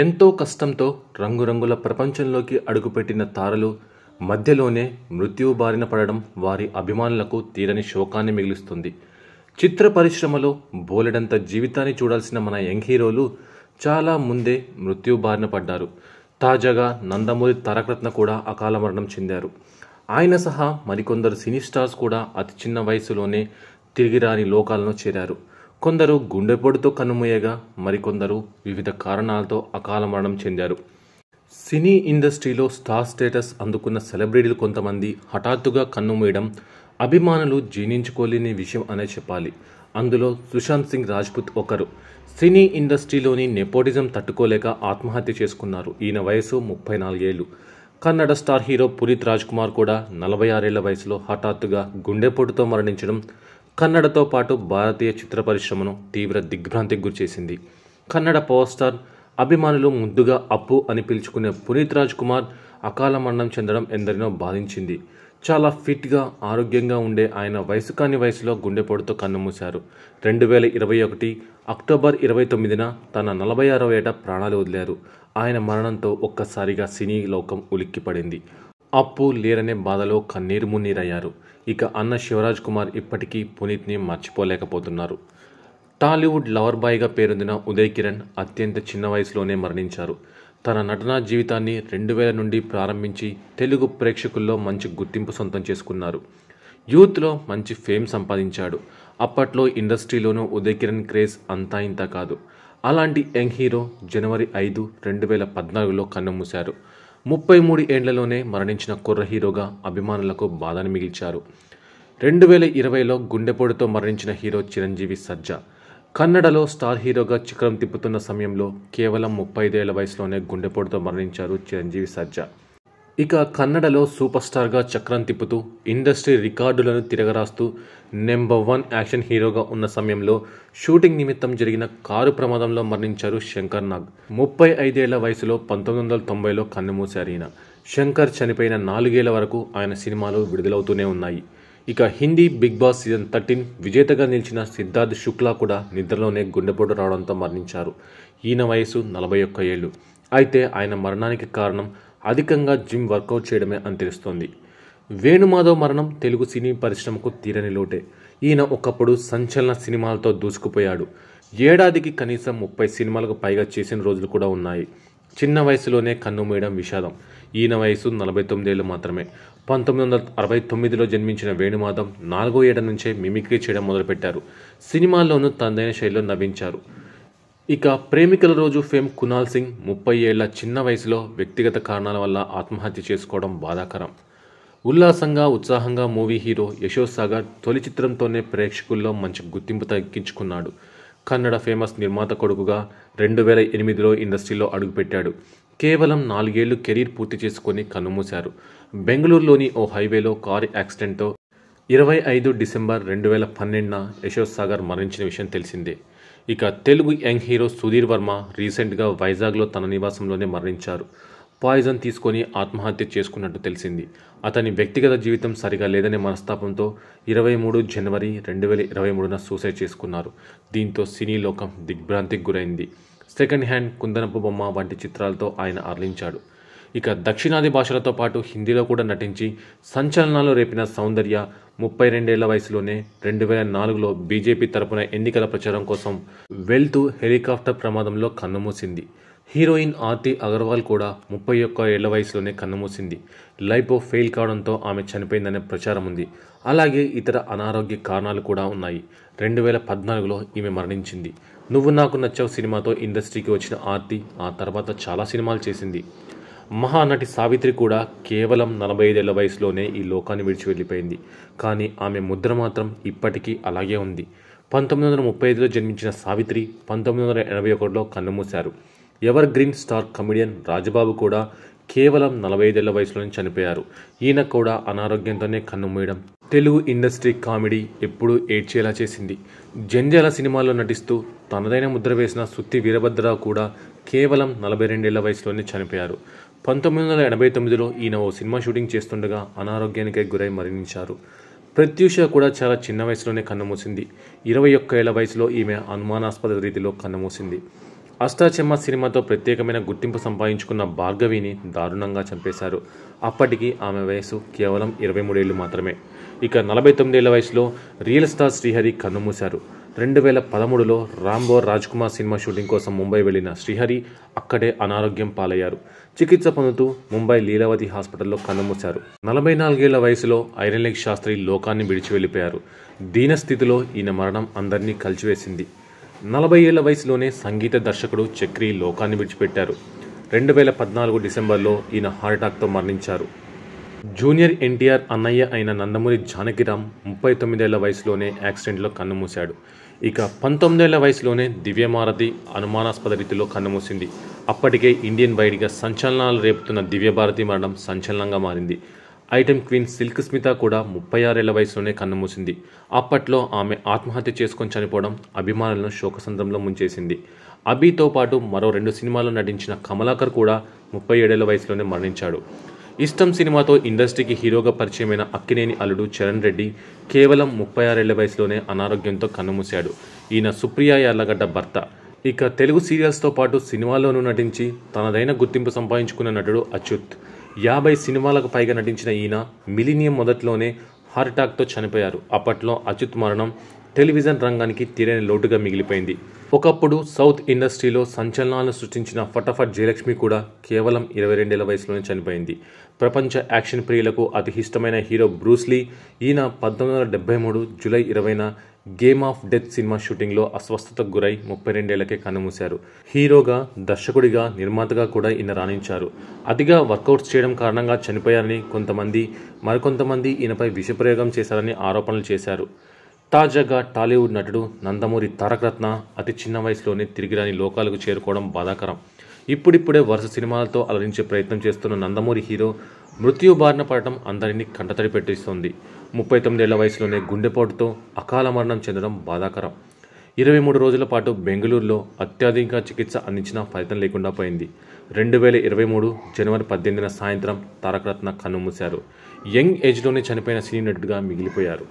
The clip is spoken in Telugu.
ఎంతో కష్టంతో రంగురంగుల ప్రపంచంలోకి అడుగుపెట్టిన తారలు మధ్యలోనే మృత్యు బారిన పడడం వారి అభిమానులకు తీరని శోకాన్ని మిగులుస్తుంది చిత్ర పరిశ్రమలో బోలెడంత జీవితాన్ని చూడాల్సిన మన యంగ్ హీరోలు చాలా ముందే మృత్యు బారిన పడ్డారు తాజాగా నందమూరి తారకరత్న కూడా అకాల మరణం చెందారు ఆయన సహా మరికొందరు సినీ స్టార్స్ కూడా అతి చిన్న వయసులోనే తిరిగిరాని లోకాలను చేరారు కొందరు గుండెపోటుతో కన్నుమూయగా మరికొందరు వివిధ కారణాలతో అకాల మరణం చెందారు సినీ ఇండస్ట్రీలో స్టార్ స్టేటస్ అందుకున్న సెలబ్రిటీలు కొంతమంది హఠాత్తుగా కన్నుమూయడం అభిమానులు జీర్ణించుకోలేని విషయం అనే చెప్పాలి అందులో సుశాంత్ సింగ్ రాజ్పుత్ ఒకరు సినీ ఇండస్ట్రీలోని నెపోటిజం తట్టుకోలేక ఆత్మహత్య చేసుకున్నారు ఈయన వయసు ముప్పై నాలుగేళ్ళు కన్నడ స్టార్ హీరో పునీత్ రాజ్ కుమార్ కూడా నలభై ఆరేళ్ల వయసులో హఠాత్తుగా గుండెపోటుతో మరణించడం కన్నడతో పాటు భారతీయ చిత్ర పరిశ్రమను తీవ్ర దిగ్భ్రాంతికి గురిచేసింది కన్నడ పవర్ స్టార్ అభిమానులు ముద్దుగా అప్పు అని పిలుచుకునే పునీత్ రాజ్ కుమార్ అకాల మరణం చెందడం ఎందరినో బాధించింది చాలా ఫిట్గా ఆరోగ్యంగా ఉండే ఆయన వయసు కాని వయసులో గుండెపోటుతో కన్నుమూశారు రెండు వేల ఇరవై ఒకటి అక్టోబర్ ఇరవై తొమ్మిదిన తన నలభై ఆరవ ఏట ప్రాణాలు వదిలారు ఆయన మరణంతో ఒక్కసారిగా సినీ లోకం ఉలిక్కిపడింది అప్పు లేరనే బాధలో కన్నీరు మున్నీరయ్యారు ఇక అన్న శివరాజ్ కుమార్ ఇప్పటికీ పునీత్ని మర్చిపోలేకపోతున్నారు టాలీవుడ్ లవర్ బాయ్గా పేరొందిన ఉదయ్ కిరణ్ అత్యంత చిన్న వయసులోనే మరణించారు తన నటనా జీవితాన్ని రెండు వేల నుండి ప్రారంభించి తెలుగు ప్రేక్షకుల్లో మంచి గుర్తింపు సొంతం చేసుకున్నారు యూత్లో మంచి ఫేమ్ సంపాదించాడు అప్పట్లో ఇండస్ట్రీలోనూ ఉదయ్ కిరణ్ క్రేజ్ అంతా ఇంత కాదు అలాంటి యంగ్ హీరో జనవరి ఐదు రెండు వేల పద్నాలుగులో కన్నుమూశారు ముప్పై మూడు ఏండ్లలోనే మరణించిన కుర్ర హీరోగా అభిమానులకు బాధను మిగిల్చారు రెండు వేల ఇరవైలో గుండెపోటుతో మరణించిన హీరో చిరంజీవి సజ్జా కన్నడలో స్టార్ హీరోగా చిక్రం తిప్పుతున్న సమయంలో కేవలం ముప్పై ఐదేళ్ల వయసులోనే గుండెపోటుతో మరణించారు చిరంజీవి సజ్జా ఇక కన్నడలో సూపర్ స్టార్గా చక్రం తిప్పుతూ ఇండస్ట్రీ రికార్డులను తిరగరాస్తూ నెంబర్ వన్ యాక్షన్ హీరోగా ఉన్న సమయంలో షూటింగ్ నిమిత్తం జరిగిన కారు ప్రమాదంలో మరణించారు శంకర్ నాగ్ ముప్పై ఐదేళ్ల వయసులో పంతొమ్మిది వందల తొంభైలో కన్నుమూశారు ఈయన శంకర్ చనిపోయిన నాలుగేళ్ల వరకు ఆయన సినిమాలు విడుదలవుతూనే ఉన్నాయి ఇక Hindi Bigg Boss season thirteen విజేతగా నిలిచిన సిద్ధార్థ్ శుక్లా కూడా నిద్రలోనే గుండెపోటు రావడంతో మరణించారు ఈయన వయసు నలభై ఒక్క ఏళ్ళు అయితే ఆయన మరణానికి కారణం అధికంగా జిమ్ వర్కౌట్ చేయడమే అని తెలుస్తోంది వేణుమాధవ్ మరణం తెలుగు సినీ పరిశ్రమకు తీరని లోటే ఈయన ఒకప్పుడు సంచలన సినిమాలతో దూసుకుపోయాడు ఏడాదికి కనీసం ముప్పై సినిమాలకు పైగా చేసిన రోజులు కూడా ఉన్నాయి చిన్న వయసులోనే కన్నుమూయడం విషాదం ఈయన వయసు నలభై తొమ్మిదేళ్ళు మాత్రమే పంతొమ్మిది వందల అరవై తొమ్మిదిలో జన్మించిన వేణుమాధవ్ నాలుగో ఏడ నుంచే మిమిక్రీ చేయడం మొదలుపెట్టారు సినిమాల్లోనూ తనదైన శైలిలో నవ్వించారు ఇక ప్రేమికుల రోజు ఫేమ్ కునాల్ సింగ్ ముప్పై ఏళ్ల చిన్న వయసులో వ్యక్తిగత కారణాల వల్ల ఆత్మహత్య చేసుకోవడం బాధాకరం ఉల్లాసంగా ఉత్సాహంగా మూవీ హీరో యశోద్ సాగర్ తొలి చిత్రంతోనే ప్రేక్షకుల్లో మంచి గుర్తింపు తగ్గించుకున్నాడు కన్నడ ఫేమస్ నిర్మాత కొడుకుగా రెండు వేల ఎనిమిదిలో ఇండస్ట్రీలో అడుగుపెట్టాడు కేవలం నాలుగేళ్లు కెరీర్ పూర్తి చేసుకుని కన్నుమూశారు బెంగళూరులోని ఓ హైవేలో కారు యాక్సిడెంట్తో ఇరవై ఐదు డిసెంబర్ రెండు వేల పన్నెండున యశోద్ సాగర్ మరణించిన విషయం తెలిసిందే ఇక తెలుగు యంగ్ హీరో సుధీర్ వర్మ రీసెంట్గా వైజాగ్లో తన నివాసంలోనే మరణించారు పాయిజన్ తీసుకొని ఆత్మహత్య చేసుకున్నట్టు తెలిసింది అతని వ్యక్తిగత జీవితం సరిగా లేదనే మనస్తాపంతో ఇరవై మూడు జనవరి రెండు వేల ఇరవై మూడున సూసైడ్ చేసుకున్నారు దీంతో సినీ లోకం దిగ్భ్రాంతికి గురైంది సెకండ్ హ్యాండ్ కుందనపు బొమ్మ వంటి చిత్రాలతో ఆయన అరలించాడు ఇక దక్షిణాది భాషలతో పాటు హిందీలో కూడా నటించి సంచలనాలు రేపిన సౌందర్య ముప్పై రెండేళ్ల వయసులోనే రెండు వేల నాలుగులో బీజేపీ తరపున ఎన్నికల ప్రచారం కోసం వెళ్తూ హెలికాప్టర్ ప్రమాదంలో కన్నుమూసింది హీరోయిన్ ఆర్తి అగర్వాల్ కూడా ముప్పై ఒక్క ఏళ్ల వయసులోనే కన్నుమూసింది లైఫ్ ఫెయిల్ కావడంతో ఆమె చనిపోయిందనే ప్రచారం ఉంది అలాగే ఇతర అనారోగ్య కారణాలు కూడా ఉన్నాయి రెండు వేల పద్నాలుగులో ఈమె మరణించింది నువ్వు నాకు నచ్చవు సినిమాతో ఇండస్ట్రీకి వచ్చిన ఆర్తి ఆ తర్వాత చాలా సినిమాలు చేసింది మహానటి సావిత్రి కూడా కేవలం నలభై ఐదేళ్ల వయసులోనే ఈ లోకాన్ని విడిచి వెళ్ళిపోయింది కానీ ఆమె ముద్ర మాత్రం ఇప్పటికీ అలాగే ఉంది పంతొమ్మిది వందల ముప్పై ఐదులో జన్మించిన సావిత్రి పంతొమ్మిది వందల ఎనభై ఒకటిలో కన్నుమూశారు evergreen star comedian Rajababu కూడా కేవలం నలభై ఐదేళ్ల వయసులోనే చనిపోయారు ఈయన కూడా అనారోగ్యంతోనే కన్నుమూయడం తెలుగు ఇండస్ట్రీ కామెడీ ఎప్పుడూ ఏడ్చేలా చేసింది జంజాల సినిమాల్లో నటిస్తూ తనదైన ముద్ర వేసిన సుత్తి వీరభద్రరావు కూడా కేవలం నలభై రెండేళ్ల వయసులోనే చనిపోయారు పంతొమ్మిది వందల ఎనభై తొమ్మిదిలో ఈయన ఓ సినిమా షూటింగ్ చేస్తుండగా అనారోగ్యానికి గురై మరణించారు ప్రత్యూష కూడా చాలా చిన్న వయసులోనే కన్నుమూసింది ఇరవై ఒక్క ఏళ్ల వయసులో ఈమె అనుమానాస్పద రీతిలో కన్నుమూసింది అష్టాచెమ్మ సినిమాతో ప్రత్యేకమైన గుర్తింపు సంపాదించుకున్న భార్గవిని దారుణంగా చంపేశారు అప్పటికి ఆమె వయసు కేవలం ఇరవై మూడేళ్లు మాత్రమే ఇక నలభై తొమ్మిదేళ్ల వయసులో రియల్ స్టార్ శ్రీహరి కన్నుమూశారు రెండు వేల పదమూడులో రాంబో రాజ్ కుమార్ సినిమా షూటింగ్ కోసం ముంబై వెళ్లిన శ్రీహరి అక్కడే అనారోగ్యం పాలయ్యారు చికిత్స పొందుతూ ముంబై లీలావతి హాస్పిటల్లో కన్నుమూశారు నలభై నాలుగేళ్ల వయసులో ఐరన్లేక్ శాస్త్రి లోకాన్ని విడిచి వెళ్ళిపోయారు దీనస్థితిలో ఈయన మరణం అందరినీ కలిచివేసింది నలభై ఏళ్ల వయసులోనే సంగీత దర్శకుడు చక్రి లోకాన్ని విడిచిపెట్టారు రెండు వేల పద్నాలుగు డిసెంబర్లో ఈయన హార్ట్అటాక్తో మరణించారు జూనియర్ ఎన్టీఆర్ అన్నయ్య అయిన నందమూరి జానకిరామ్ ముప్పై తొమ్మిదేళ్ల వయసులోనే యాక్సిడెంట్లో కన్నుమూశాడు ఇక పంతొమ్మిదేళ్ల వయసులోనే దివ్యమారతి అనుమానాస్పద రీతిలో కన్నుమూసింది అప్పటికే ఇండియన్ బయటిగా సంచలనాలు రేపుతున్న దివ్యభారతి మరణం సంచలనంగా మారింది ఐటమ్ క్వీన్ సిల్క్ స్మిత కూడా ముప్పై ఆరేళ్ల వయసులోనే కన్నుమూసింది అప్పట్లో ఆమె ఆత్మహత్య చేసుకొని చనిపోవడం అభిమానులను శోకసంద్రంలో ముంచేసింది అభితో పాటు మరో రెండు సినిమాల్లో నటించిన కమలాకర్ కూడా ముప్పై ఏడేళ్ల వయసులోనే మరణించాడు ఇష్టం సినిమాతో ఇండస్ట్రీకి హీరోగా పరిచయమైన అక్కినేని అల్లుడు చరణ్ రెడ్డి కేవలం ముప్పై ఆరేళ్ల వయసులోనే అనారోగ్యంతో కన్నుమూశాడు ఈయన సుప్రియా యార్లగడ్డ భర్త ఇక తెలుగు సీరియల్స్తో పాటు సినిమాల్లోనూ నటించి తనదైన గుర్తింపు సంపాదించుకున్న నటుడు అచ్యుత్ యాభై సినిమాలకు పైగా నటించిన ఈయన మిలినియం మొదట్లోనే హార్ట్ అటాక్తో చనిపోయారు అప్పట్లో అచ్యుత్ మరణం టెలివిజన్ రంగానికి తీరని లోటుగా మిగిలిపోయింది ఒకప్పుడు సౌత్ ఇండస్ట్రీలో సంచలనాలను సృష్టించిన ఫటాఫట్ జయలక్ష్మి కూడా కేవలం ఇరవై రెండేళ్ల వయసులోనే చనిపోయింది ప్రపంచ యాక్షన్ ప్రియులకు అతి ఇష్టమైన హీరో బ్రూస్లీ ఈయన పంతొమ్మిది వందల డెబ్బై మూడు జూలై ఇరవైన గేమ్ ఆఫ్ డెత్ సినిమా షూటింగ్లో అస్వస్థతకు గురై ముప్పై రెండేళ్లకే కన్నుమూశారు హీరోగా దర్శకుడిగా నిర్మాతగా కూడా ఈయన రాణించారు అతిగా వర్కౌట్స్ చేయడం కారణంగా చనిపోయారని కొంతమంది మరికొంతమంది ఈయనపై విషప్రయోగం చేశారని ఆరోపణలు చేశారు తాజాగా టాలీవుడ్ నటుడు నందమూరి తారకరత్న అతి చిన్న వయసులోనే తిరిగిరాని లోకాలకు చేరుకోవడం బాధాకరం ఇప్పుడిప్పుడే వరుస సినిమాలతో అలరించే ప్రయత్నం చేస్తున్న నందమూరి హీరో మృత్యు బారిన పడటం అందరినీ కంటతడి పెట్టిస్తోంది ముప్పై తొమ్మిదేళ్ల వయసులోనే గుండెపోటుతో అకాల మరణం చెందడం బాధాకరం ఇరవై మూడు రోజుల పాటు బెంగళూరులో అత్యాధునిక చికిత్స అందించిన ఫలితం లేకుండా పోయింది రెండు వేల ఇరవై మూడు జనవరి పద్దెనిమిదిన సాయంత్రం తారకరత్న కన్నుమూశారు యంగ్ ఏజ్లోనే చనిపోయిన సినీ నటుడుగా మిగిలిపోయారు